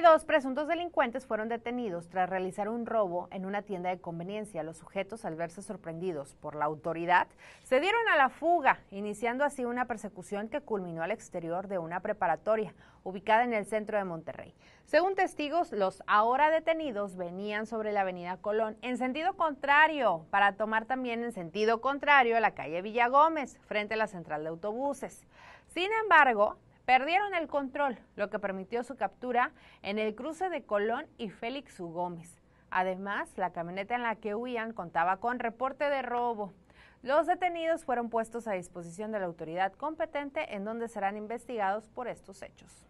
dos presuntos delincuentes fueron detenidos tras realizar un robo en una tienda de conveniencia. Los sujetos, al verse sorprendidos por la autoridad, se dieron a la fuga, iniciando así una persecución que culminó al exterior de una preparatoria ubicada en el centro de Monterrey. Según testigos, los ahora detenidos venían sobre la avenida Colón en sentido contrario, para tomar también en sentido contrario la calle Villa Gómez, frente a la central de autobuses. Sin embargo, perdieron el control, lo que permitió su captura en el cruce de Colón y Félix U. Gómez. Además, la camioneta en la que huían contaba con reporte de robo. Los detenidos fueron puestos a disposición de la autoridad competente en donde serán investigados por estos hechos.